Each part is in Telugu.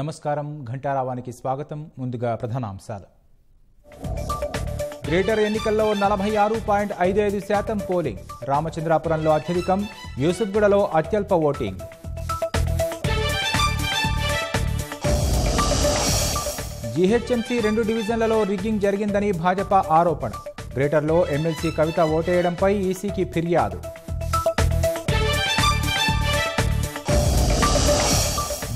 నమస్కారం ఘంటారావానికి స్వాగతం ముందుగా ప్రధానాంశాలు గ్రేటర్ ఎన్నికల్లో నలభై ఆరు పాయింట్ ఐదు ఐదు శాతం పోలింగ్ రామచంద్రాపురంలో అత్యధికం యూసుఫ్గూడలో అత్యల్ప ఓటింగ్ జీహెచ్ఎంసీ రెండు డివిజన్లలో రిగ్గింగ్ జరిగిందని భాజపా ఆరోపణ గ్రేటర్లో ఎమ్మెల్సీ కవిత ఓటేయడంపై ఈసీకి ఫిర్యాదు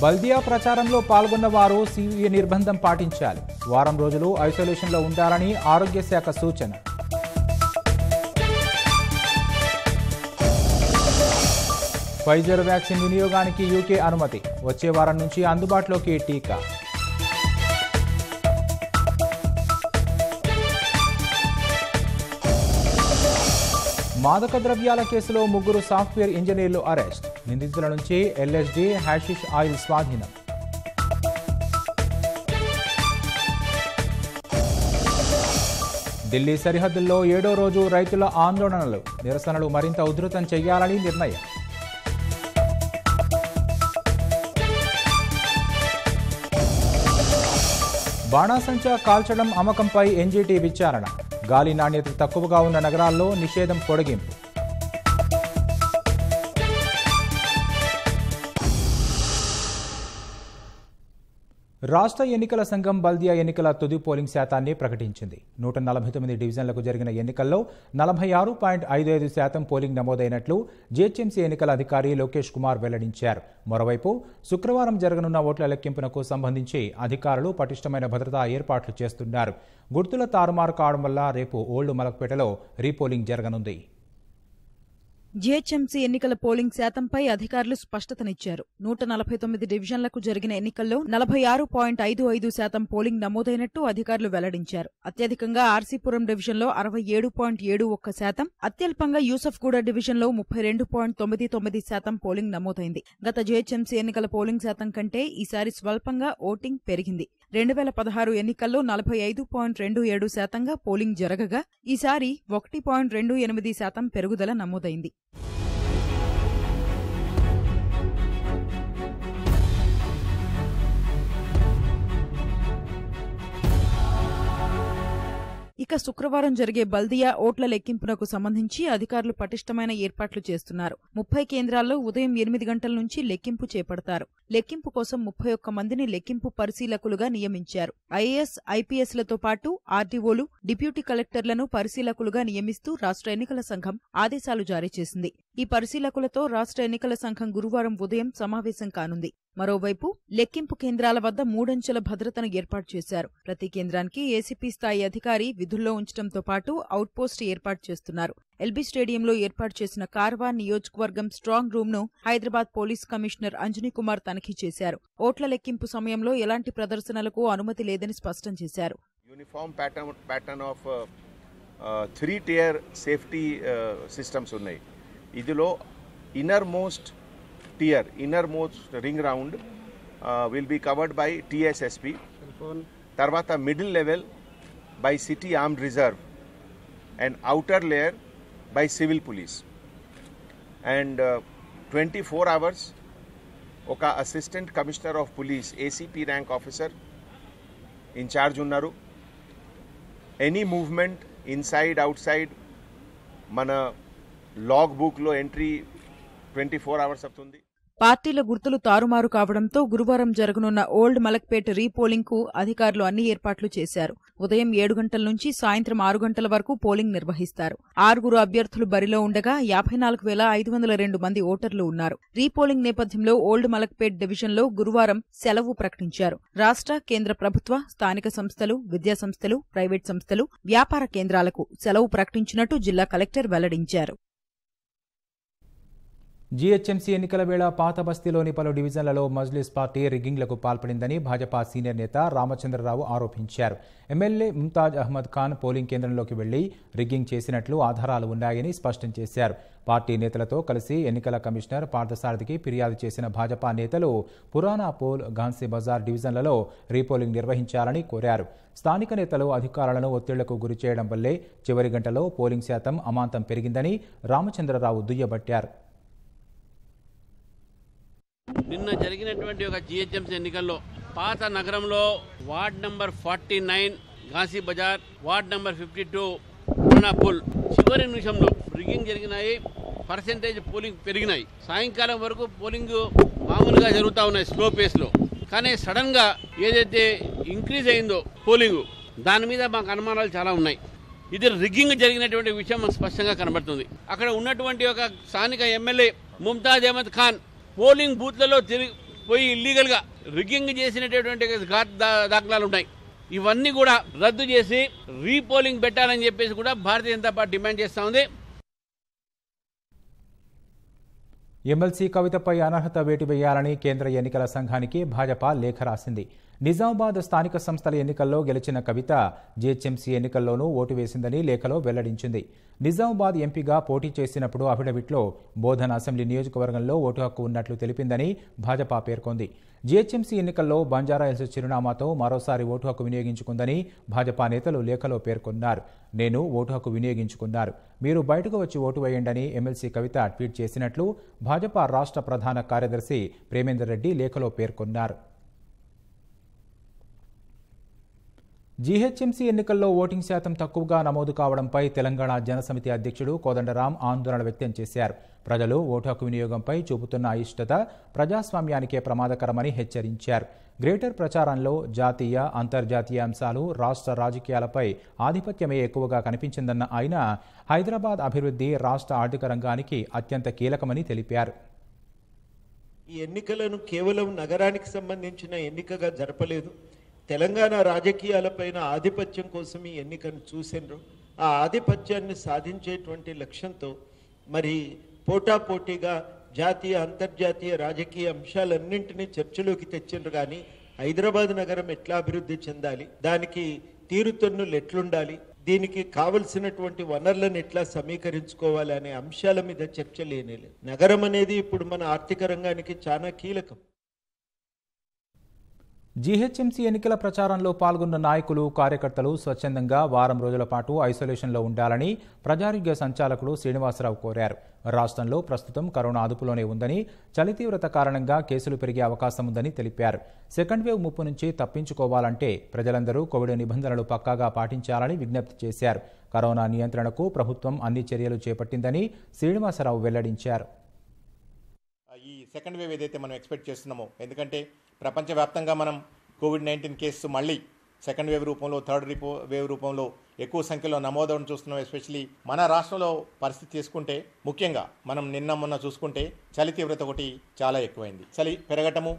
బల్దియా ప్రచారంలో పాల్గొన్న వారు సీవీఏ నిర్బంధం పాటించాలి వారం రోజులు ఐసోలేషన్లో ఉండాలని ఆరోగ్య శాఖ సూచన ఫైజర్ వ్యాక్సిన్ వినియోగానికి యూకే అనుమతి వచ్చే వారం నుంచి అందుబాటులోకి టీకా మాదక ద్రవ్యాల కేసులో ముగ్గురు సాఫ్ట్వేర్ ఇంజనీర్లు అరెస్ట్ నిందితుల నుంచి ఎల్ఎస్డీ హ్యాషిష్ ఆయిల్ స్వాధీనం ఢిల్లీ సరిహద్దుల్లో ఏడో రోజు రైతుల ఆందోళనలు నిరసనలు మరింత ఉధృతం చేయాలని నిర్ణయం బాణాసంచా కాల్చడం అమ్మకంపై ఎన్జీటీ విచారణ గాలి నాణ్యత తక్కువగా ఉన్న నగరాల్లో నిషేధం పొడిగింపు రాష్ట్ర ఎన్నికల సంఘం బల్దియా ఎన్నికల తుది పోలింగ్ శాతాన్ని ప్రకటించింది నూట నలభై తొమ్మిది డివిజన్లకు జరిగిన ఎన్నికల్లో నలభై ఆరు పాయింట్ ఐదు ఐదు శాతం పోలింగ్ నమోదైనట్లు జీహెచ్ఎంసీ ఎన్నికల అధికారి లోకేష్ కుమార్ వెల్లడించారు మరోవైపు శుక్రవారం జరగనున్న ఓట్ల లెక్కింపునకు సంబంధించి అధికారులు పటిష్టమైన భద్రతా ఏర్పాట్లు చేస్తున్నారు గుర్తుల తారుమారు కావడం వల్ల రేపు ఓల్డ్ మలక్పేటలో రీపోలింగ్ జరగనుంది జీహెచ్ఎంసీ ఎన్నికల పోలింగ్ శాతంపై అధికారులు స్పష్టతనిచ్చారు నూట నలభై తొమ్మిది డివిజన్లకు జరిగిన ఎన్నికల్లో నలభై ఆరు పాయింట్ ఐదు ఐదు శాతం పోలింగ్ నమోదైనట్టు అధికారులు వెల్లడించారు అత్యధికంగా ఆర్సీపురం డివిజన్లో అరవై ఏడు పాయింట్ ఏడు ఒక్క శాతం అత్యల్పంగా యూసఫ్గూడ డివిజన్లో ముప్పై రెండు పాయింట్ తొమ్మిది తొమ్మిది శాతం పోలింగ్ నమోదైంది గత జీహెచ్ఎంసీ ఎన్నికల పోలింగ్ శాతం కంటే ఈసారి స్వల్పంగా ఓటింగ్ పెరిగింది రెండు వేల పదహారు ఎన్నికల్లో నలభై ఐదు పాయింట్ రెండు ఏడు శాతంగా పోలింగ్ జరగగా ఈసారి ఒకటి పాయింట్ రెండు ఎనిమిది శాతం పెరుగుదల నమోదైంది ఇక శుక్రవారం జరిగే బల్దియా ఓట్ల లెక్కింపునకు సంబంధించి అధికారులు పటిష్టమైన ఏర్పాట్లు చేస్తున్నారు ముప్పై కేంద్రాల్లో ఉదయం ఎనిమిది గంటల నుంచి లెక్కింపు చేపడతారు లెక్కింపు కోసం ముప్పై ఒక్క మందిని లెక్కింపు పరిశీలకులుగా నియమించారు ఐఏఎస్ ఐపీఎస్లతో పాటు ఆర్డీఓలు డిప్యూటీ కలెక్టర్లను పరిశీలకులుగా నియమిస్తూ రాష్ట్ర ఎన్నికల సంఘం ఆదేశాలు జారీ చేసింది ఈ పరిశీలకులతో రాష్ట్ర ఎన్నికల సంఘం గురువారం ఉదయం సమావేశం కానుంది మరోవైపు లెక్కింపు కేంద్రాల వద్ద మూడంచెల భద్రతను ఏర్పాటు చేశారు ప్రతి కేంద్రానికి ఏసీపీ స్థాయి అధికారి విధుల్లో ఉంచడంతో పాటు అవుట్పోస్ట్ ఏర్పాటు చేస్తున్నారు ఎల్బీ స్టేడియంలో ఏర్పాటు చేసిన కార్వా నియోజకవర్గం స్ట్రాంగ్ రూమ్ ను హైదరాబాద్ పోలీస్ కమిషనర్ అంజనీ కుమార్ తనిఖీ చేశారు ఓట్ల లెక్కింపు సమయంలో ఎలాంటి ప్రదర్శనలకు అనుమతి లేదని స్పష్టం చేశారు త్రీ సేఫ్టీ సిస్టమ్స్ ఉన్నాయి ఇదిలో innermost tier innermost ring round will be covered by TSSP తర్వాత middle level by city arm reserve and outer layer by civil police and 24 hours ఒక assistant commissioner of police ACP rank officer in charge ఉన్నారు ఎనీ మూమెంట్ ఇన్సైడ్ అవుట్సైడ్ మన log entry twenty four hours అవుతుంది పార్టీల గుర్తులు తారుమారు కావడంతో గురువారం జరగనున్న ఓల్డ్ మలక్పేట్ రీపోలింగ్ కు అధికారులు అన్ని ఏర్పాట్లు చేశారు ఉదయం ఏడు గంటల నుంచి సాయంత్రం ఆరు గంటల వరకు పోలింగ్ నిర్వహిస్తారు ఆరుగురు అభ్యర్థులు బరిలో ఉండగా యాభై నాలుగు వేల ఐదు వందల రెండు మంది ఓటర్లు ఉన్నారు రీపోలింగ్ నేపథ్యంలో ఓల్డ్ మలక్పేట్ డివిజన్లో గురువారం సెలవు ప్రకటించారు రాష్ట కేంద్ర ప్రభుత్వ స్థానిక సంస్థలు విద్యా సంస్థలు ప్రైవేట్ సంస్థలు వ్యాపార కేంద్రాలకు సెలవు ప్రకటించినట్టు జిల్లా కలెక్టర్ వెల్లడించారు జీహెచ్ఎంసీ ఎన్నికల వేళ పాత బస్తీలోని పలు డివిజన్లలో మజ్లిస్ పార్టీ రిగ్గింగ్లకు పాల్పడిందని భాజపా సీనియర్ నేత రామచంద్రరావు ఆరోపించారు ఎమ్మెల్యే ముంతాజ్ అహ్మద్ ఖాన్ పోలింగ్ కేంద్రంలోకి వెళ్లి రిగ్గింగ్ చేసినట్లు ఆధారాలు ఉన్నాయని స్పష్టం చేశారు పార్టీ నేతలతో కలిసి ఎన్నికల కమిషనర్ పార్థసారథికి ఫిర్యాదు చేసిన భాజపా నేతలు పురాణా పోల్ ఘాన్సీ బజార్ డివిజన్లలో రీపోలింగ్ నిర్వహించాలని కోరారు స్థానిక నేతలు అధికారులను ఒత్తిళ్లకు గురిచేయడం వల్లే చివరి గంటలో పోలింగ్ శాతం అమాంతం పెరిగిందని రామచంద్రరావు దుయ్యబట్టారు నిన్న జరిగినటువంటి ఒక జిహెచ్ఎంసీ ఎన్నికల్లో పాత నగరంలో ward number forty nine Ghasi Bazaar ward number fifty two పూల్ చివరి నిమిషంలో రిగింగ్ జరిగినాయి పర్సెంటేజ్ పోలింగ్ పెరిగినాయి సాయంకాలం వరకు పోలింగ్ మామూలుగా జరుగుతూ ఉన్నాయి స్లో పేస్లో కానీ సడన్గా ఏదైతే ఇంక్రీజ్ అయిందో పోలింగ్ దాని మీద మాకు అనుమానాలు చాలా ఉన్నాయి ఇది రిగ్గింగ్ జరిగినటువంటి విషయం స్పష్టంగా కనబడుతుంది అక్కడ ఉన్నటువంటి ఒక స్థానిక ఎమ్మెల్యే ముంతాజ్ అహ్మద్ ఖాన్ పోలింగ్ బూత్లలో తిరిగి పోయి ఇల్లీగల్గా రిగ్గింగ్ చేసినటువంటి దాఖలాలు ఉన్నాయి ఇవన్నీ కూడా రద్దు చేసి రీపోలింగ్ పెట్టాలని చెప్పేసి కూడా భారతీయ జనతా పార్టీ డిమాండ్ చేస్తూ ఉంది ఎమ్మెల్సీ కవితపై అనర్హత వేటు వేయాలని కేంద్ర ఎన్నికల సంఘానికి భాజపా లేఖ రాసింది నిజామాబాద్ స్థానిక సంస్థల ఎన్నికల్లో గెలిచిన కవిత జీహెచ్ఎంసీ ఎన్నికల్లోనూ ఓటు వేసిందని లేఖలో వెల్లడించింది నిజామాబాద్ ఎంపీగా పోటీ చేసినప్పుడు అఫిడవిట్లో బోధన అసెంబ్లీ నియోజకవర్గంలో ఓటు హక్కు ఉన్నట్లు తెలిపిందని భాజపా పేర్కొంది జీహెచ్ఎంసీ ఎన్నికల్లో బంజారాహిల్స్ చిరునామాతో మరోసారి ఓటు హక్కు వినియోగించుకుందని భాజపా నేతలు లేఖలో పేర్కొన్నారు నేను ఓటు హక్కు వినియోగించుకున్నారు మీరు బయటకు వచ్చి ఓటు వేయండని ఎమ్మెల్సీ కవిత ట్వీట్ చేసినట్లు భాజపా రాష్ట్ర ప్రధాన కార్యదర్శి ప్రేమేందర్ రెడ్డి లేఖలో పేర్కొన్నారు జీహెచ్ఎంసీ ఎన్నికల్లో ఓటింగ్ శాతం తక్కువగా నమోదు కావడంపై తెలంగాణ జనసమితి అధ్యక్షుడు కోదండరాం ఆందోళన వ్యక్తం చేశారు ప్రజలు ఓటు హక్కు వినియోగంపై చూపుతున్న అయిష్టత ప్రజాస్వామ్యానికే ప్రమాదకరమని హెచ్చరించారు గ్రేటర్ ప్రచారంలో జాతీయ అంతర్జాతీయ అంశాలు రాష్ట్ర రాజకీయాలపై ఆధిపత్యమే ఎక్కువగా కనిపించిందన్న ఆయన హైదరాబాద్ అభివృద్ధి రాష్ట్ర ఆర్థిక రంగానికి అత్యంత కీలకమని తెలిపారు ఈ ఎన్నికలను కేవలం నగరానికి సంబంధించిన ఎన్నికగా జరపలేదు తెలంగాణ రాజకీయాలపైన ఆధిపత్యం కోసం ఈ ఎన్నికను చూసినారు ఆ ఆధిపత్యాన్ని సాధించేటువంటి లక్ష్యంతో మరి పోటాపోటీగా జాతీయ అంతర్జాతీయ రాజకీయ అంశాలన్నింటినీ చర్చలోకి తెచ్చిండ్రు కానీ హైదరాబాద్ నగరం ఎట్లా అభివృద్ధి చెందాలి దానికి తీరుతన్నులు ఎట్లుండాలి దీనికి కావలసినటువంటి వనరులను ఎట్లా సమీకరించుకోవాలి అనే అంశాల మీద చర్చ లేనేలేదు నగరం అనేది ఇప్పుడు మన ఆర్థిక రంగానికి చాలా కీలకం జీహెచ్ఎంసీ ఎన్నికల ప్రచారంలో పాల్గొన్న నాయకులు కార్యకర్తలు స్వచ్ఛందంగా వారం రోజుల పాటు ఐసోలేషన్లో ఉండాలని ప్రజారోగ్య సంచాలకుడు శ్రీనివాసరావు కోరారు రాష్ట్రంలో ప్రస్తుతం కరోనా అదుపులోనే ఉందని చలి తీవ్రత కారణంగా కేసులు పెరిగే అవకాశం ఉందని తెలిపారు సెకండ్ వేవ్ ముప్పు నుంచి తప్పించుకోవాలంటే ప్రజలందరూ కోవిడ్ నిబంధనలు పక్కాగా పాటించాలని విజ్ఞప్తి చేశారు కరోనా నియంత్రణకు ప్రభుత్వం అన్ని చర్యలు చేపట్టిందని శ్రీనివాసరావు వెల్లడించారు ఈ సెకండ్ వేవ్ ఏదైతే మనం ఎక్స్పెక్ట్ చేస్తున్నామో ఎందుకంటే ప్రపంచవ్యాప్తంగా మనం కోవిడ్ నైన్టీన్ కేసు మళ్ళీ సెకండ్ వేవ్ రూపంలో థర్డ్ రిపో వేవ్ రూపంలో ఎక్కువ సంఖ్యలో నమోదవడం చూస్తున్నాం ఎస్పెషలీ మన రాష్ట్రంలో పరిస్థితి తీసుకుంటే ముఖ్యంగా మనం నిన్న మొన్న చూసుకుంటే చలి తీవ్రత ఒకటి చాలా ఎక్కువైంది చలి పెరగటము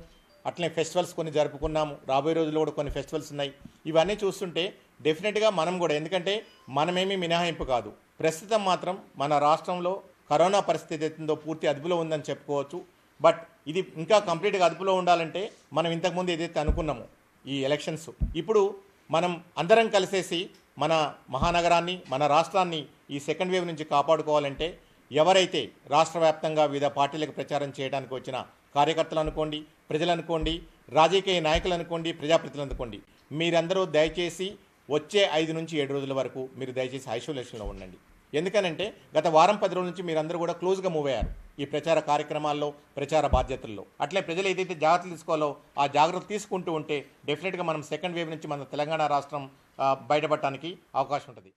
అట్లనే ఫెస్టివల్స్ కొన్ని జరుపుకున్నాము రాబోయే రోజుల్లో కూడా కొన్ని ఫెస్టివల్స్ ఉన్నాయి ఇవన్నీ చూస్తుంటే డెఫినెట్గా మనం కూడా ఎందుకంటే మనమేమీ మినహాయింపు కాదు ప్రస్తుతం మాత్రం మన రాష్ట్రంలో కరోనా పరిస్థితి ఏదైతుందో పూర్తి అదుపులో ఉందని చెప్పుకోవచ్చు బట్ ఇది ఇంకా కంప్లీట్గా అదుపులో ఉండాలంటే మనం ఇంతకుముందు ఏదైతే అనుకున్నామో ఈ ఎలక్షన్స్ ఇప్పుడు మనం అందరం కలిసేసి మన మహానగరాన్ని మన రాష్ట్రాన్ని ఈ సెకండ్ వేవ్ నుంచి కాపాడుకోవాలంటే ఎవరైతే రాష్ట్ర వ్యాప్తంగా వివిధ పార్టీలకు ప్రచారం చేయడానికి వచ్చిన కార్యకర్తలు అనుకోండి ప్రజలు అనుకోండి రాజకీయ నాయకులు అనుకోండి ప్రజాప్రతినిధులు అనుకోండి మీరందరూ దయచేసి వచ్చే ఐదు నుంచి ఏడు రోజుల వరకు మీరు దయచేసి ఐసోలేషన్లో ఉండండి ఎందుకనంటే గత వారం పది రోజుల నుంచి మీరందరూ కూడా క్లోజ్గా మూవ్ అయ్యారు ఈ ప్రచార కార్యక్రమాల్లో ప్రచార బాధ్యతల్లో అట్లే ప్రజలు ఏదైతే జాగ్రత్తలు తీసుకోవాలో ఆ జాగ్రత్తలు తీసుకుంటూ ఉంటే డెఫినెట్గా మనం సెకండ్ వేవ్ నుంచి మన తెలంగాణ రాష్ట్రం బయటపడటానికి అవకాశం ఉంటుంది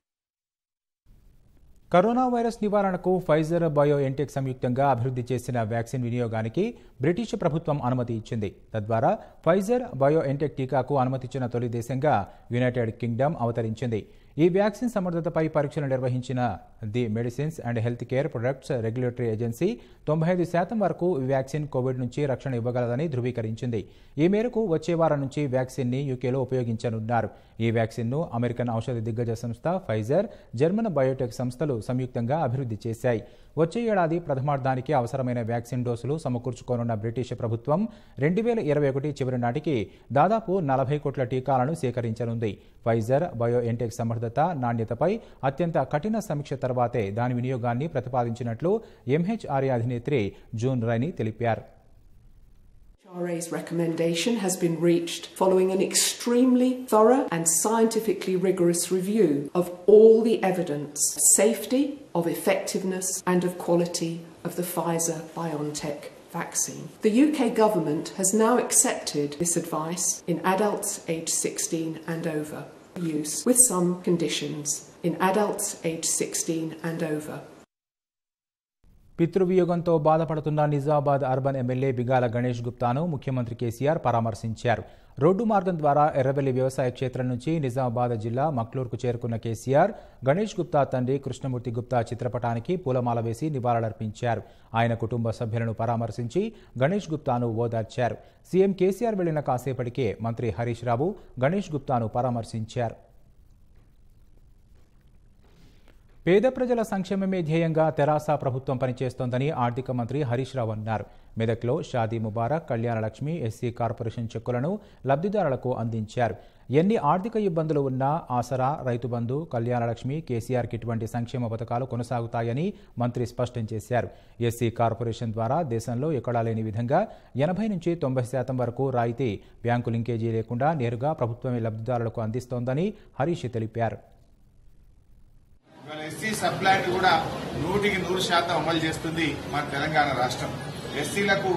కరోనా వైరస్ నివారణకు ఫైజర్ బయో ఎన్టెక్ సంయుక్తంగా అభివృద్ధి చేసిన వ్యాక్సిన్ వినియోగానికి బ్రిటిష్ ప్రభుత్వం అనుమతి ఇచ్చింది తద్వారా ఫైజర్ బయో ఎన్టెక్ టీకాకు అనుమతిచ్చిన తొలి దేశంగా యునైటెడ్ కింగ్డమ్ అవతరించింది ఈ వ్యాక్సిన్ సమర్థతపై పరీక్షలు నిర్వహించిన the medicines and healthcare products regulatory agency తొంభై ఐదు శాతం వరకు వ్యాక్సిన్ కోవిడ్ నుంచి రక్షణ ఇవ్వగలదని ధృవీకరించింది ఈ మేరకు వచ్చే వారం నుంచి వ్యాక్సిన్ని యూకేలో ఉపయోగించనున్నారు ఈ వ్యాక్సిన్ను అమెరికన్ ఔషధ దిగ్గజ సంస్థ ఫైజర్ జర్మన్ బయోటెక్ సంస్థలు సంయుక్తంగా అభివృద్ధి చేశాయి వచ్చే ఏడాది ప్రథమార్థానికి అవసరమైన వ్యాక్సిన్ డోసులు సమకూర్చుకోనున్న బ్రిటిష్ ప్రభుత్వం రెండు వేల ఇరవై ఒకటి చివరి నాటికి దాదాపు నలభై కోట్ల టీకాలను సేకరించనుంది ఫైజర్ బయోఎంటెక్ సమర్థత నాణ్యతపై అత్యంత కఠిన సమీక్ష తర్వాతే దాని వినియోగాన్ని ప్రతిపాదించినట్లు ఎంహెచ్ఆర్ఏ అధినేత్రి జూన్ రైని తెలిపారు RA's recommendation has been reached following an extremely thorough and scientifically rigorous review of all the evidence, safety, of effectiveness and of quality of the Pfizer BioNTech vaccine. The UK government has now accepted this advice in adults aged 16 and over use with some conditions in adults aged 16 and over. పితృవియోగంతో బాధపడుతున్న నిజామాబాద్ అర్బన్ ఎమ్మెల్యే బిగాల గణేష్ గుప్తాను ముఖ్యమంత్రి కేసీఆర్ పరామర్శించారు రోడ్డు మార్గం ద్వారా ఎర్రవెల్లి వ్యవసాయ క్షేత్రం నుంచి నిజామాబాద్ జిల్లా మక్లూర్కు చేరుకున్న కేసీఆర్ గణేష్ గుప్తా తండ్రి కృష్ణమూర్తి గుప్తా చిత్రపటానికి పూలమాల వేసి నివాళులర్పించారు ఆయన కుటుంబ సభ్యులను పరామర్శించి గణేష్ గుప్తాను ఓదార్చారు సీఎం కేసీఆర్ వెళ్లిన కాసేపటికే మంత్రి హరీష్ రావు గణేష్ గుప్తాను పరామర్శించారు పేద ప్రజల సంక్షేమమే ధ్యేయంగా తెరాస ప్రభుత్వం పనిచేస్తోందని ఆర్థిక మంత్రి హరీష్ రావు అన్నారు మెదక్లో షాదీ ముబారక్ కళ్యాణలక్ష్మి ఎస్సీ కార్పొరేషన్ చెక్కులను లబ్ధిదారులకు అందించారు ఎన్ని ఆర్థిక ఇబ్బందులు ఉన్నా ఆసరా రైతుబంధు కళ్యాణలక్ష్మి కేసీఆర్కి ఇటువంటి సంక్షేమ పథకాలు కొనసాగుతాయని మంత్రి స్పష్టం చేశారు ఎస్సీ కార్పొరేషన్ ద్వారా దేశంలో ఎక్కడా లేని విధంగా ఎనభై నుంచి తొంభై శాతం వరకు రాయితీ బ్యాంకు లింకేజీ లేకుండా నేరుగా ప్రభుత్వమే లబ్ధిదారులకు అందిస్తోందని హరీష్ తెలిపారు ఇవాళ ఎస్సీ సప్లాంట్ కూడా నూటికి నూరు శాతం అమలు చేస్తుంది మన తెలంగాణ రాష్ట్రం ఎస్సీలకు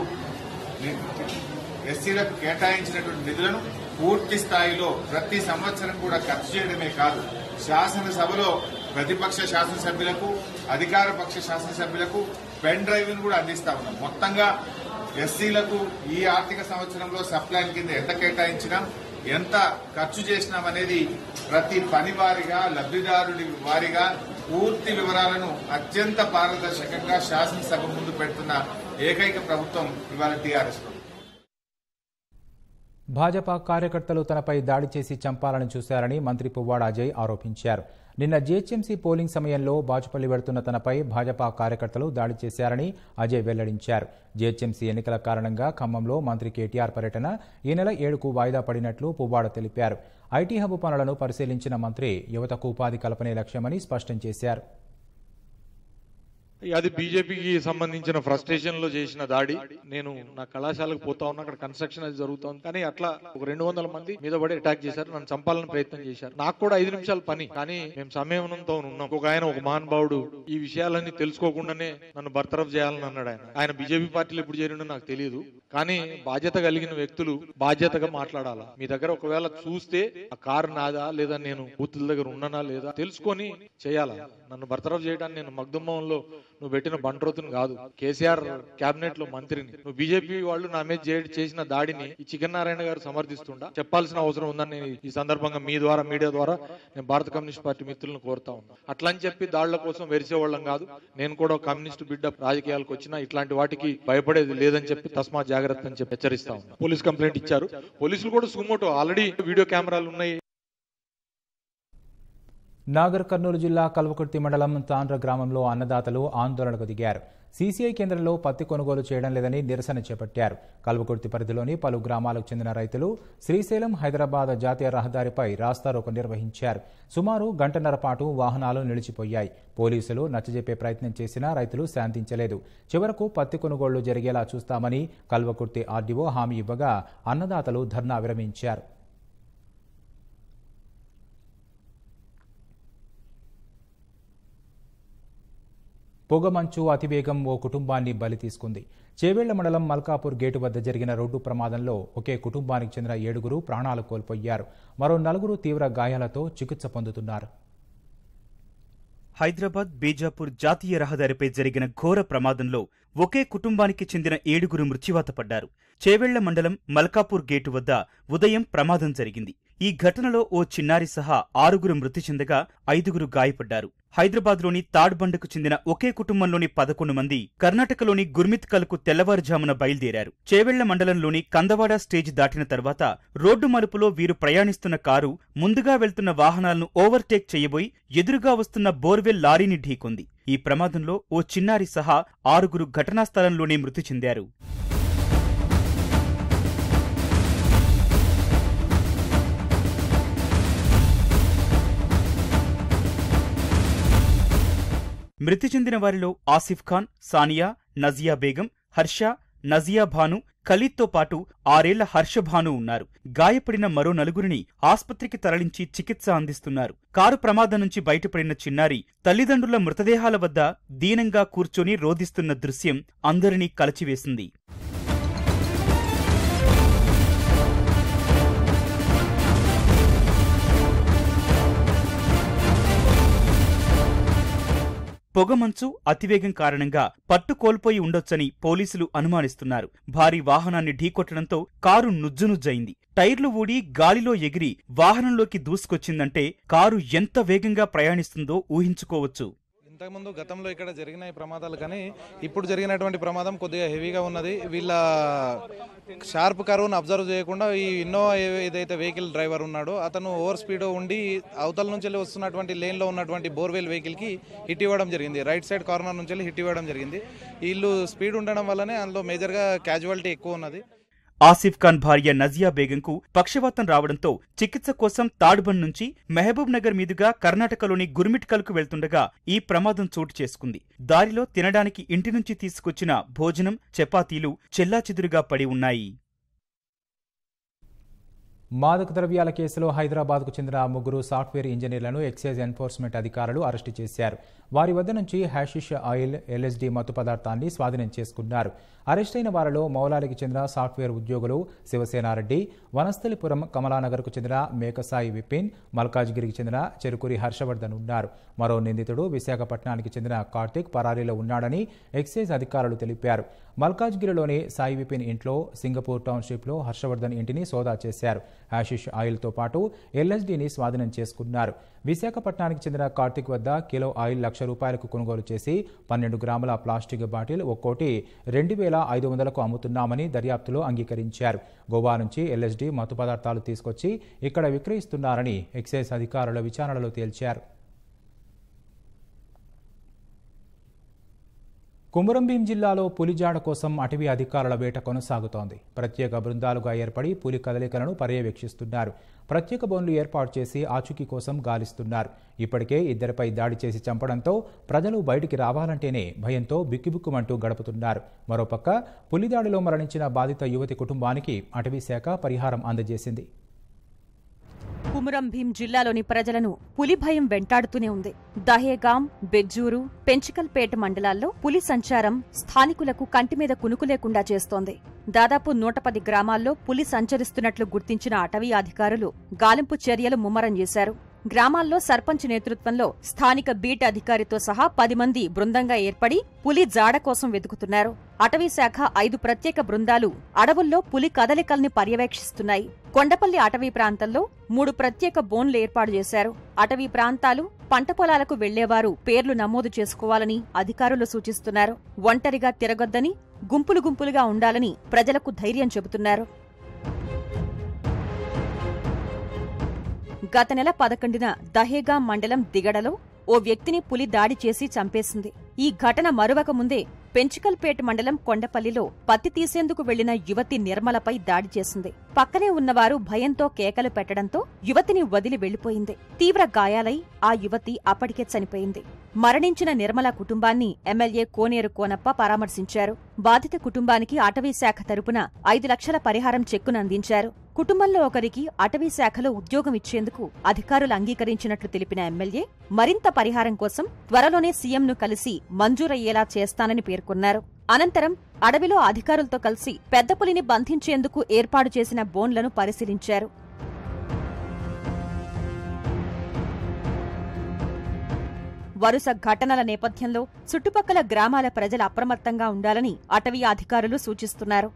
ఎస్సీలకు కేటాయించినటువంటి నిధులను పూర్తి స్థాయిలో ప్రతి సంవత్సరం కూడా ఖర్చు చేయడమే కాదు శాసనసభలో ప్రతిపక్ష శాసనసభ్యులకు అధికార పక్ష శాసనసభ్యులకు పెన్ ను కూడా అందిస్తా ఉన్నాం మొత్తంగా ఎస్సీలకు ఈ ఆర్థిక సంవత్సరంలో సప్లాన్ కింద ఎంత కేటాయించినా ఎంత ఖర్చు చేసినామనేది ప్రతి పని వారిగా లబ్ధిదారుడి వారిగా పూర్తి వివరాలను అత్యంత పారదర్శకంగా శాసనసభ ముందు పెడుతున్న ఏకైక ప్రభుత్వం ఇవాళ టీఆర్ఎస్ భాజపా కార్యకర్తలు తనపై దాడి చేసి చంపాలని చూశారని మంత్రి పువ్వాడ అజయ్ ఆరోపించారు నిన్న జీహెచ్ఎంసీ పోలింగ్ సమయంలో బాచుపల్లి వెడుతున్న తనపై భాజపా కార్యకర్తలు దాడి చేశారని అజయ్ వెల్లడించారు జీహెచ్ఎంసీ ఎన్నికల కారణంగా ఖమ్మంలో మంత్రి కేటీఆర్ పర్యటన ఈ నెల ఏడుకు వాయిదా పడినట్లు పువ్వాడ తెలిపారు ఐటీ హబ్ పనులను పరిశీలించిన మంత్రి యువతకు ఉపాధి కల్పనే లక్ష్యమని స్పష్టం చేశారు అది బీజేపీకి సంబంధించిన ఫ్రస్ట్రేషన్ లో చేసిన దాడి నేను నా కళాశాలకు పోతా ఉన్నా అక్కడ కన్స్ట్రక్షన్ అది జరుగుతుంది కానీ అట్లా ఒక రెండు వందల మంది మీద పడి అటాక్ చేశారు నన్ను చంపాలని ప్రయత్నం చేశారు నాకు కూడా ఐదు నిమిషాలు పని కానీ మేము సమయంతో ఉన్నాం ఒక ఆయన ఒక మహానుభావుడు ఈ విషయాలన్నీ తెలుసుకోకుండానే నన్ను భర్తరఫ్ చేయాలని అన్నాడు ఆయన ఆయన బీజేపీ పార్టీలో ఎప్పుడు చేరిండో నాకు తెలియదు కానీ బాధ్యత కలిగిన వ్యక్తులు బాధ్యతగా మాట్లాడాలా మీ దగ్గర ఒకవేళ చూస్తే ఆ కారు నాదా లేదా నేను బూతుల దగ్గర ఉన్నానా లేదా తెలుసుకొని చేయాలా నన్ను భర్తరఫ్ చేయడానికి నేను మగ్దుమ్మంలో నువ్వు పెట్టిన బండ్రోతుని కాదు కేసీఆర్ కేబినెట్ లో మంత్రిని నువ్వు బీజేపీ వాళ్ళు నా మీద చేసిన దాడిని ఈ చికెన్ నారాయణ గారు సమర్థిస్తుండా చెప్పాల్సిన అవసరం ఉందని నేను ఈ సందర్భంగా మీ ద్వారా మీడియా ద్వారా నేను భారత కమ్యూనిస్ట్ పార్టీ మిత్రులను కోరుతా ఉన్నా అట్లా అని చెప్పి దాడుల కోసం వాళ్ళం కాదు నేను కూడా కమ్యూనిస్ట్ బిడ్డ రాజకీయాలకు వచ్చినా ఇట్లాంటి వాటికి భయపడేది లేదని చెప్పి తస్మా జాగ్రత్త అని చెప్పి హెచ్చరిస్తా ఉన్నా పోలీస్ కంప్లైంట్ ఇచ్చారు పోలీసులు కూడా సుమోటో ఆల్రెడీ వీడియో కెమెరాలు ఉన్నాయి నాగర్ కర్నూలు జిల్లా కల్వకుర్తి మండలం తాండ్ర గ్రామంలో అన్నదాతలు ఆందోళనకు దిగారు సీసీఐ కేంద్రంలో పత్తి కొనుగోలు చేయడం లేదని నిరసన చేపట్టారు కల్వకుర్తి పరిధిలోని పలు గ్రామాలకు చెందిన రైతులు శ్రీశైలం హైదరాబాద్ జాతీయ రహదారిపై రాస్తారోకు నిర్వహించారు సుమారు గంటన్నర పాటు వాహనాలు నిలిచిపోయాయి పోలీసులు నచ్చజెప్పే ప్రయత్నం చేసినా రైతులు శాంతించలేదు చివరకు పత్తి కొనుగోళ్లు జరిగేలా చూస్తామని కల్వకుర్తి ఆర్డీఓ హామీ ఇవ్వగా అన్నదాతలు ధర్నా విరమించారు పొగమంచు అతివేగం ఓ కుటుంబాన్ని బలి తీసుకుంది చేవేళ్ల మండలం మల్కాపూర్ గేటు వద్ద జరిగిన రోడ్డు ప్రమాదంలో ఒకే కుటుంబానికి చెందిన ఏడుగురు ప్రాణాలు కోల్పోయారు మరో నలుగురు తీవ్ర గాయాలతో చికిత్స పొందుతున్నారు హైదరాబాద్ బీజాపూర్ జాతీయ రహదారిపై జరిగిన ఘోర ప్రమాదంలో ఒకే కుటుంబానికి చెందిన ఏడుగురు మృత్యువాత పడ్డారు చేవెళ్ల మండలం మల్కాపూర్ గేటు వద్ద ఉదయం ప్రమాదం జరిగింది ఈ ఘటనలో ఓ చిన్నారి సహా ఆరుగురు మృతి చెందగా ఐదుగురు గాయపడ్డారు హైదరాబాద్లోని తాడ్బండకు చెందిన ఒకే కుటుంబంలోని పదకొండు మంది కర్ణాటకలోని గుర్మిత్ కలకు తెల్లవారుజామున బయలుదేరారు చేవెళ్ల మండలంలోని కందవాడ స్టేజ్ దాటిన తర్వాత రోడ్డు మలుపులో వీరు ప్రయాణిస్తున్న కారు ముందుగా వెళ్తున్న వాహనాలను ఓవర్టేక్ చేయబోయి ఎదురుగా వస్తున్న బోర్వెల్ లారీని ఢీకొంది ఈ ప్రమాదంలో ఓ చిన్నారి సహా ఆరుగురు ఘటనా స్థలంలోనే మృతి చెందారు మృతి చెందిన వారిలో ఆసిఫ్ ఖాన్ సానియా నజియా బేగం హర్ష నజియా భాను ఖలీద్తో పాటు ఆరేళ్ల హర్షభాను ఉన్నారు గాయపడిన మరో నలుగురిని ఆస్పత్రికి తరలించి చికిత్స అందిస్తున్నారు కారు ప్రమాదం నుంచి బయటపడిన చిన్నారి తల్లిదండ్రుల మృతదేహాల వద్ద దీనంగా కూర్చొని రోధిస్తున్న దృశ్యం అందరినీ కలచివేసింది పొగమంచు అతివేగం కారణంగా పట్టు కోల్పోయి ఉండొచ్చని పోలీసులు అనుమానిస్తున్నారు భారీ వాహనాన్ని ఢీకొట్టడంతో కారు నుజ్జునుజ్జయింది టైర్లు ఊడి గాలిలో ఎగిరి వాహనంలోకి దూసుకొచ్చిందంటే కారు ఎంత వేగంగా ప్రయాణిస్తుందో ఊహించుకోవచ్చు ఇంతకుముందు గతంలో ఇక్కడ జరిగిన ప్రమాదాలు కానీ ఇప్పుడు జరిగినటువంటి ప్రమాదం కొద్దిగా హెవీగా ఉన్నది వీళ్ళ షార్ప్ కరువును అబ్జర్వ్ చేయకుండా ఈ ఇన్నోవా ఏదైతే వెహికల్ డ్రైవర్ ఉన్నాడో అతను ఓవర్ స్పీడ్ ఉండి అవతల నుంచి వెళ్ళి వస్తున్నటువంటి లేన్లో ఉన్నటువంటి బోర్వెల్ వెహికల్కి హిట్ ఇవ్వడం జరిగింది రైట్ సైడ్ కార్నర్ నుంచి వెళ్ళి హిట్ ఇవ్వడం జరిగింది వీళ్ళు స్పీడ్ ఉండడం వల్లనే అందులో మేజర్గా క్యాజువాలిటీ ఎక్కువ ఉన్నది ఆసిఫ్ ఖాన్ భార్య నజియా బేగంకు పక్షవాతం రావడంతో చికిత్స కోసం తాడ్బండ్ నుంచి మెహబూబ్ నగర్ మీదుగా కర్ణాటకలోని గుర్మిట్కల్కు వెళ్తుండగా ఈ ప్రమాదం చోటు చేసుకుంది దారిలో తినడానికి ఇంటి నుంచి తీసుకొచ్చిన భోజనం చపాతీలు చెల్లాచెదురుగా పడి ఉన్నాయి మాదక ద్రవ్యాల కేసులో హైదరాబాద్కు చెందిన ముగ్గురు సాఫ్ట్వేర్ ఇంజనీర్లను ఎక్సైజ్ ఎన్ఫోర్స్మెంట్ అధికారులు అరెస్టు చేశారు వారి వద్ద నుంచి హ్యాషిష్ ఆయిల్ ఎల్ఎస్డి మత్తు పదార్థాన్ని స్వాధీనం చేసుకున్నారు అరెస్టైన వారిలో మౌలాలికి చెందిన సాఫ్ట్వేర్ ఉద్యోగులు శివసేనారెడ్డి వనస్థలిపురం కమలానగర్కు చెందిన మేకసాయి విపిన్ మల్కాజ్గిరికి చెందిన చెరుకురి హర్షవర్ధన్ ఉన్నారు మరో నిందితుడు విశాఖపట్నానికి చెందిన కార్తిక్ పరారీలో ఉన్నాడని ఎక్సైజ్ అధికారులు తెలిపారు మల్కాజ్గిరిలోని సాయి విపిన్ ఇంట్లో సింగపూర్ టౌన్షిప్లో హర్షవర్ధన్ ఇంటిని సోదా చేశారు హ్యాషిష్ ఆయిల్తో పాటు ఎల్ఎస్డీని స్వాధీనం చేసుకున్నారు విశాఖపట్నానికి చెందిన కార్తిక్ వద్ద కిలో ఆయిల్ లక్ష రూపాయలకు కొనుగోలు చేసి పన్నెండు గ్రాముల ప్లాస్టిక్ బాటిల్ ఒక్కోటి రెండు వేల ఐదు వందలకు అమ్ముతున్నామని దర్యాప్తులో అంగీకరించారు గోవా నుంచి ఎల్ఎస్డీ మత్తు పదార్థాలు తీసుకొచ్చి ఇక్కడ విక్రయిస్తున్నారని ఎక్సైజ్ అధికారుల విచారణలో తేల్చారు కుమరంభీం జిల్లాలో పులిజాడ కోసం అటవీ అధికారుల వేట కొనసాగుతోంది ప్రత్యేక బృందాలుగా ఏర్పడి పులి కదలికలను పర్యవేక్షిస్తున్నారు ప్రత్యేక బోన్లు ఏర్పాటు చేసి ఆచూకీ కోసం గాలిస్తున్నారు ఇప్పటికే ఇద్దరిపై దాడి చేసి చంపడంతో ప్రజలు బయటికి రావాలంటేనే భయంతో బిక్కుబిక్కుమంటూ గడుపుతున్నారు మరోపక్క పులిదాడిలో మరణించిన బాధిత యువతి కుటుంబానికి అటవీ శాఖ పరిహారం అందజేసింది కుమురం భీం జిల్లాలోని ప్రజలను పులి భయం వెంటాడుతూనే ఉంది దహేగాం బెజ్జూరు పెంచికల్పేట మండలాల్లో పులి సంచారం స్థానికులకు కంటి మీద కునుకు లేకుండా చేస్తోంది దాదాపు నూట పది గ్రామాల్లో పులి సంచరిస్తున్నట్లు గుర్తించిన అటవీ అధికారులు గాలింపు చర్యలు ముమ్మరం చేశారు గ్రామాల్లో సర్పంచ్ నేతృత్వంలో స్థానిక బీట్ అధికారితో సహా పది మంది బృందంగా ఏర్పడి పులి జాడ కోసం వెతుకుతున్నారు అటవీ శాఖ ఐదు ప్రత్యేక బృందాలు అడవుల్లో పులి కదలికల్ని పర్యవేక్షిస్తున్నాయి కొండపల్లి అటవీ ప్రాంతంలో మూడు ప్రత్యేక బోన్లు ఏర్పాటు చేశారు అటవీ ప్రాంతాలు పంట పొలాలకు వెళ్లేవారు పేర్లు నమోదు చేసుకోవాలని అధికారులు సూచిస్తున్నారు ఒంటరిగా తిరగొద్దని గుంపులు గుంపులుగా ఉండాలని ప్రజలకు ధైర్యం చెబుతున్నారు గత నెల పదకొండున దహేగా మండలం దిగడలో ఓ వ్యక్తిని పులి దాడి చేసి చంపేసింది ఈ ఘటన మరువక ముందే పెంచికల్పేట్ మండలం కొండపల్లిలో పత్తి తీసేందుకు వెళ్లిన యువతి నిర్మలపై దాడి చేసింది పక్కనే ఉన్నవారు భయంతో కేకలు పెట్టడంతో యువతిని వదిలి వెళ్లిపోయింది తీవ్ర గాయాలై ఆ యువతి అప్పటికే చనిపోయింది మరణించిన నిర్మల కుటుంబాన్ని ఎమ్మెల్యే కోనేరు కోనప్ప పరామర్శించారు బాధిత కుటుంబానికి అటవీ శాఖ తరపున ఐదు లక్షల పరిహారం చెక్కునందించారు కుటుంబంలో ఒకరికి అటవీ శాఖలో ఉద్యోగం ఇచ్చేందుకు అధికారులు అంగీకరించినట్లు తెలిపిన ఎమ్మెల్యే మరింత పరిహారం కోసం త్వరలోనే సీఎంను కలిసి మంజూరయ్యేలా చేస్తానని పేర్కొన్నారు అనంతరం అడవిలో అధికారులతో కలిసి పెద్దపులిని బంధించేందుకు ఏర్పాటు చేసిన బోన్లను పరిశీలించారు వరుస ఘటనల నేపథ్యంలో చుట్టుపక్కల గ్రామాల ప్రజలు అప్రమత్తంగా ఉండాలని అటవీ అధికారులు సూచిస్తున్నారు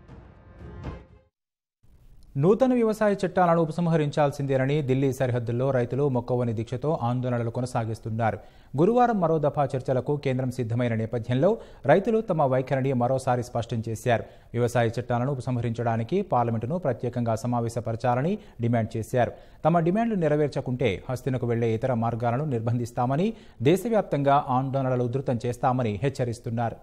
నూతన వ్యవసాయ చట్టాలను ఉపసంహరించాల్సిందేనని ఢిల్లీ సరిహద్దుల్లో రైతులు మొక్కవని దీక్షతో ఆందోళనలు కొనసాగిస్తున్నారు గురువారం మరో దఫా చర్చలకు కేంద్రం సిద్ధమైన నేపథ్యంలో రైతులు తమ వైఖరిని మరోసారి స్పష్టం చేశారు వ్యవసాయ చట్టాలను ఉపసంహరించడానికి పార్లమెంటును ప్రత్యేకంగా సమావేశపరచాలని డిమాండ్ చేశారు తమ డిమాండ్లు నెరవేర్చకుంటే హస్తినకు వెళ్లే ఇతర మార్గాలను నిర్బంధిస్తామని దేశవ్యాప్తంగా ఆందోళనలు ఉధృతం చేస్తామని హెచ్చరిస్తున్నారు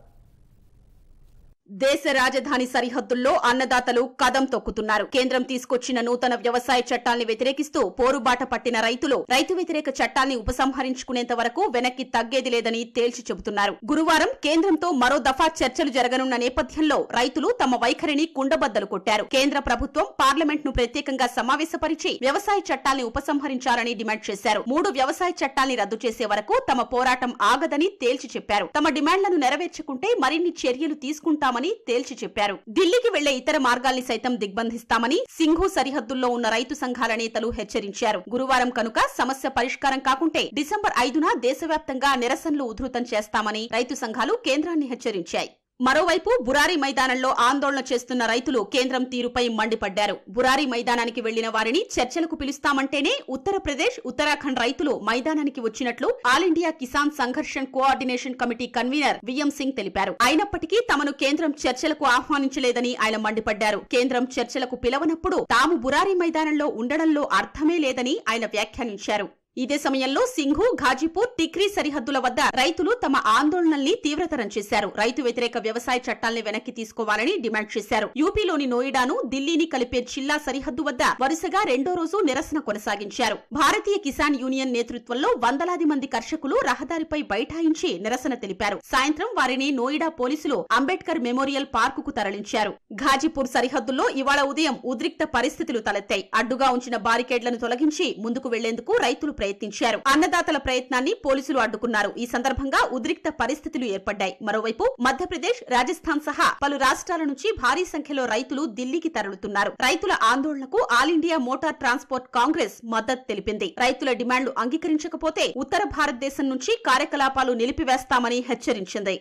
దేశ రాజధాని సరిహద్దుల్లో అన్నదాతలు కదం తొక్కుతున్నారు కేంద్రం తీసుకొచ్చిన నూతన వ్యవసాయ చట్టాల్ని వ్యతిరేకిస్తూ పోరుబాట పట్టిన రైతులు రైతు వ్యతిరేక చట్టాల్ని ఉపసంహరించుకునేంత వరకు వెనక్కి తగ్గేది లేదని తేల్చి చెబుతున్నారు గురువారం కేంద్రంతో మరో దఫా చర్చలు జరగనున్న నేపథ్యంలో రైతులు తమ వైఖరిని కుండబద్దలు కొట్టారు కేంద్ర ప్రభుత్వం పార్లమెంట్ ను ప్రత్యేకంగా సమావేశపరిచి వ్యవసాయ చట్టాల్ని ఉపసంహరించాలని డిమాండ్ చేశారు మూడు వ్యవసాయ చట్టాల్ని రద్దు చేసే వరకు తమ పోరాటం ఆగదని తేల్చి చెప్పారు తమ డిమాండ్లను నెరవేర్చుకుంటే మరిన్ని చర్యలు తీసుకుంటామని చేస్తామని తేల్చి చెప్పారు ఢిల్లీకి వెళ్లే ఇతర మార్గాల్ని సైతం దిగ్బంధిస్తామని సింఘు సరిహద్దుల్లో ఉన్న రైతు సంఘాల నేతలు హెచ్చరించారు గురువారం కనుక సమస్య పరిష్కారం కాకుంటే డిసెంబర్ ఐదున దేశవ్యాప్తంగా నిరసనలు ఉధృతం చేస్తామని రైతు సంఘాలు కేంద్రాన్ని హెచ్చరించాయి మరోవైపు బురారి మైదానంలో ఆందోళన చేస్తున్న రైతులు కేంద్రం తీరుపై మండిపడ్డారు బురారి మైదానానికి వెళ్లిన వారిని చర్చలకు పిలుస్తామంటేనే ఉత్తరప్రదేశ్ ఉత్తరాఖండ్ రైతులు మైదానానికి వచ్చినట్లు all India Kisan Sangharsh coordination committee convener VM Singh తెలిపారు అయినప్పటికీ తమను కేంద్రం చర్చలకు ఆహ్వానించలేదని ఆయన మండిపడ్డారు కేంద్రం చర్చలకు పిలవనప్పుడు తాము బురారి మైదానంలో ఉండడంలో అర్థమే లేదని ఆయన వ్యాఖ్యానించారు ఇదే సమయంలో సింఘు ఘాజీపూర్ టిక్రీ సరిహద్దుల వద్ద రైతులు తమ ఆందోళనల్ని తీవ్రతరం చేశారు రైతు వ్యతిరేక వ్యవసాయ చట్టాల్ని వెనక్కి తీసుకోవాలని డిమాండ్ చేశారు యూపీలోని నోయిడాను ఢిల్లీని కలిపే జిల్లా సరిహద్దు వద్ద వరుసగా రెండో రోజు నిరసన కొనసాగించారు భారతీయ కిసాన్ యూనియన్ నేతృత్వంలో వందలాది మంది కర్షకులు రహదారిపై బైఠాయించి నిరసన తెలిపారు సాయంత్రం వారిని నోయిడా పోలీసులు అంబేద్కర్ మెమోరియల్ పార్కుకు తరలించారు ఘాజీపూర్ సరిహద్దుల్లో ఇవాళ ఉదయం ఉద్రిక్త పరిస్థితులు తలెత్తాయి అడ్డుగా ఉంచిన బారికేడ్లను తొలగించి ముందుకు వెళ్లేందుకు రైతులు ప్రయత్నించారు అన్నదాతల ప్రయత్నాన్ని పోలీసులు అడ్డుకున్నారు ఈ సందర్భంగా ఉద్రిక్త పరిస్థితులు ఏర్పడ్డాయి మరోవైపు మధ్యప్రదేశ్ రాజస్థాన్ సహా పలు రాష్ట్రాల నుంచి భారీ సంఖ్యలో రైతులు ఢిల్లీకి తరలుతున్నారు రైతుల ఆందోళనకు all India motor transport congress మద్దతు తెలిపింది రైతుల డిమాండ్లు అంగీకరించకపోతే ఉత్తర భారతదేశం నుంచి కార్యకలాపాలు నిలిపివేస్తామని హెచ్చరించింది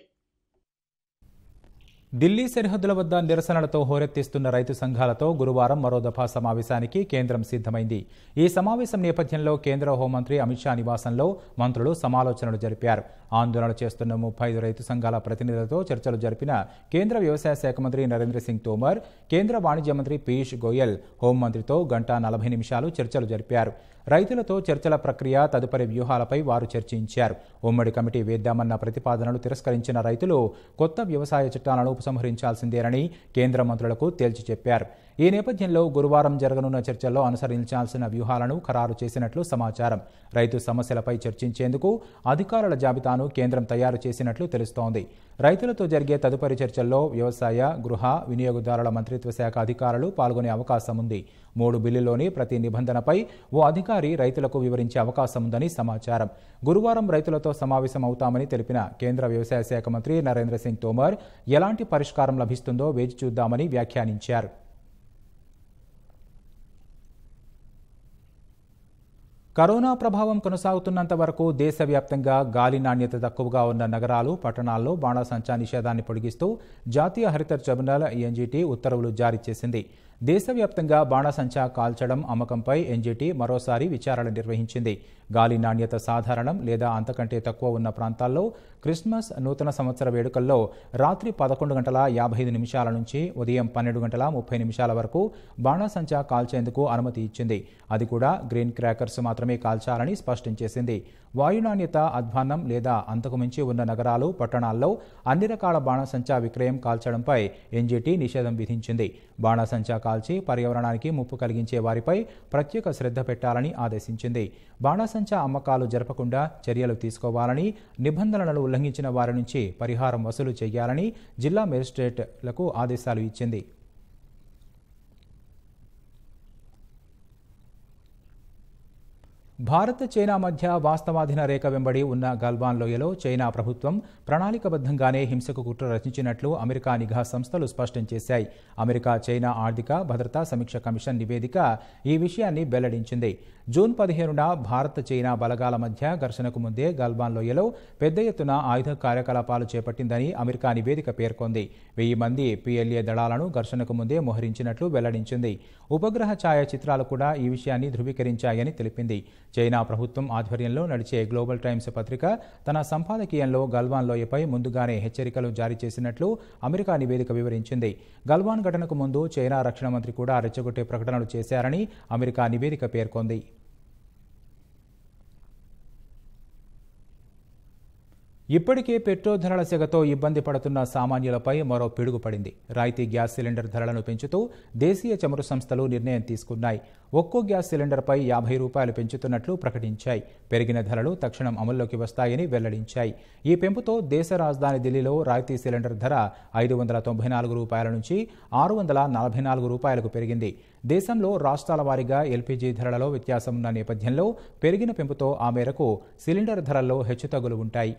ఢిల్లీ సరిహద్దుల వద్ద నిరసనలతో హోరెత్తిస్తున్న రైతు సంఘాలతో గురువారం మరో దఫా సమావేశానికి కేంద్రం సిద్ధమైంది ఈ సమావేశం నేపథ్యంలో కేంద్ర హోంమంత్రి అమిత్ షా నివాసంలో మంత్రులు సమాలోచనలు జరిపారు ఆందోళన చేస్తున్న ముప్పై రైతు సంఘాల ప్రతినిధులతో చర్చలు జరిపిన కేంద్ర వ్యవసాయ శాఖ మంత్రి నరేంద్ర సింగ్ తోమర్ కేంద్ర వాణిజ్య మంత్రి పీయూష్ గోయల్ హోంమంత్రితో గంట నలభై నిమిషాలు చర్చలు జరిపారు రైతులతో చర్చల ప్రక్రియ తదుపరి వ్యూహాలపై వారు చర్చించారు ఉమ్మడి కమిటీ వేద్దామన్న ప్రతిపాదనలు తిరస్కరించిన రైతులు కొత్త వ్యవసాయ చట్టాలను ఉపసంహరించాల్సిందేనని కేంద్ర మంత్రులకు తేల్చి చెప్పారు ఈ నేపథ్యంలో గురువారం జరగనున్న చర్చల్లో అనుసరించాల్సిన వ్యూహాలను ఖరారు చేసినట్లు సమాచారం రైతు సమస్యలపై చర్చించేందుకు అధికారుల జాబితాను కేంద్రం తయారు చేసినట్లు తెలుస్తోంది రైతులతో జరిగే తదుపరి చర్చల్లో వ్యవసాయ గృహ వినియోగదారుల మంత్రిత్వ శాఖ అధికారులు పాల్గొనే అవకాశం ఉంది మూడు బిల్లులోని ప్రతి నిబంధనపై ఓ అధికారి రైతులకు వివరించే అవకాశం ఉందని సమాచారం గురువారం రైతులతో సమావేశం అవుతామని తెలిపిన కేంద్ర వ్యవసాయ శాఖ మంత్రి నరేంద్ర సింగ్ తోమర్ ఎలాంటి పరిష్కారం లభిస్తుందో వేచి చూద్దామని వ్యాఖ్యానించారు కరోనా ప్రభావం కొనసాగుతున్నంత వరకు దేశవ్యాప్తంగా గాలి నాణ్యత తక్కువగా ఉన్న నగరాలు పట్టణాల్లో బాణాసంచా నిషేధాన్ని పొడిగిస్తూ జాతీయ హరిత ట్రిబ్యునల్ ఎన్జీటీ ఉత్తర్వులు జారీ చేసింది దేశవ్యాప్తంగా బాణసంచా కాల్చడం అమ్మకంపై ఎన్జీటీ మరోసారి విచారణ నిర్వహించింది గాలి నాణ్యత సాధారణం లేదా అంతకంటే తక్కువ ఉన్న ప్రాంతాల్లో క్రిస్మస్ నూతన సంవత్సర వేడుకల్లో రాత్రి పదకొండు గంటల యాభై ఐదు నిమిషాల నుంచి ఉదయం పన్నెండు గంటల ముప్పై నిమిషాల వరకు బాణసంచా కాల్చేందుకు అనుమతి ఇచ్చింది అది కూడా గ్రీన్ క్రాకర్స్ మాత్రమే కాల్చాలని స్పష్టం చేసింది వాయు నాణ్యత అధ్వాన్నం లేదా అంతకు మించి ఉన్న నగరాలు పట్టణాల్లో అన్ని రకాల బాణసంచా విక్రయం కాల్చడంపై ఎన్జీటీ నిషేధం విధించింది బాణసంచా కాల్చి పర్యావరణానికి ముప్పు కలిగించే వారిపై ప్రత్యేక శ్రద్ధ పెట్టాలని ఆదేశించింది బాణసంచా అమ్మకాలు జరపకుండా చర్యలు తీసుకోవాలని నిబంధనలను ఉల్లంఘించిన వారి నుంచి పరిహారం వసూలు చేయాలని జిల్లా మేజిస్ట్రేట్లకు ఆదేశాలు ఇచ్చింది భారత్ చైనా మధ్య వాస్తవాధీన రేఖ వెంబడి ఉన్న గల్వాన్ లోయలో చైనా ప్రభుత్వం ప్రణాళికబద్ధంగానే హింసకు కుట్ర రచించినట్లు అమెరికా నిఘా సంస్థలు స్పష్టం చేశాయి అమెరికా చైనా ఆర్థిక భద్రతా సమీక్ష కమిషన్ నివేదిక ఈ విషయాన్ని వెల్లడించింది జూన్ పదిహేనున భారత్ చైనా బలగాల మధ్య ఘర్షణకు ముందే గల్వాన్ లోయలో పెద్ద ఎత్తున ఆయుధ కార్యకలాపాలు చేపట్టిందని అమెరికా నివేదిక పేర్కొంది వెయ్యి మంది పిఎల్ఏ దళాలను ఘర్షణకు ముందే మోహరించినట్లు వెల్లడించింది ఉపగ్రహ ఛాయాచిత్రాలు కూడా ఈ విషయాన్ని ధృవీకరించాయని తెలిపింది చైనా ప్రభుత్వం ఆధ్వర్యంలో నడిచే గ్లోబల్ టైమ్స్ పత్రిక తన సంపాదకీయంలో గల్వాన్ లోయపై ముందుగానే హెచ్చరికలు జారీ చేసినట్లు అమెరికా నివేదిక వివరించింది గల్వాన్ ఘటనకు ముందు చైనా రక్షణ మంత్రి కూడా రెచ్చగొట్టే ప్రకటనలు చేశారని అమెరికా నివేదిక పేర్కొంది ఇప్పటికే పెట్రోల్ ధరల సెగతో ఇబ్బంది పడుతున్న సామాన్యులపై మరో పిడుగు పడింది రాయితీ గ్యాస్ సిలిండర్ ధరలను పెంచుతూ దేశీయ చమురు సంస్థలు నిర్ణయం తీసుకున్నాయి ఒక్కో గ్యాస్ సిలిండర్పై యాభై రూపాయలు పెంచుతున్నట్లు ప్రకటించాయి పెరిగిన ధరలు తక్షణం అమల్లోకి వస్తాయని వెల్లడించాయి ఈ పెంపుతో దేశ రాజధాని ఢిల్లీలో రాయితీ సిలిండర్ ధర ఐదు వందల తొంభై నాలుగు రూపాయల నుంచి ఆరు వందల నలభై నాలుగు రూపాయలకు పెరిగింది దేశంలో రాష్ట్రాల వారీగా ఎల్పీజీ ధరలలో వ్యత్యాసం ఉన్న నేపథ్యంలో పెరిగిన పెంపుతో ఆ మేరకు సిలిండర్ ధరల్లో హెచ్చుతగ్గులు ఉంటాయి